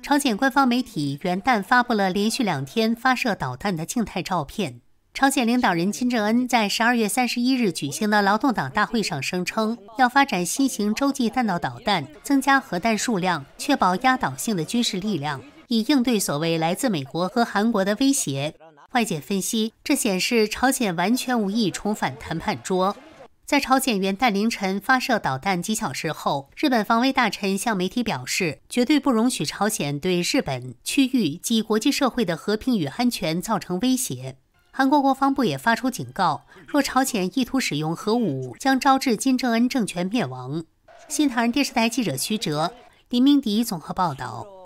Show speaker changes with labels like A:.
A: 朝鲜官方媒体元旦发布了连续两天发射导弹的静态照片。朝鲜领导人金正恩在十二月三十一日举行的劳动党大会上声称，要发展新型洲际弹道导弹，增加核弹数量，确保压倒性的军事力量，以应对所谓来自美国和韩国的威胁。外界分析，这显示朝鲜完全无意重返谈判桌。在朝鲜元旦凌晨发射导弹几小时后，日本防卫大臣向媒体表示，绝对不容许朝鲜对日本区域及国际社会的和平与安全造成威胁。韩国国防部也发出警告，若朝鲜意图使用核武，将招致金正恩政权灭亡。新唐人电视台记者徐哲、李明迪综合报道。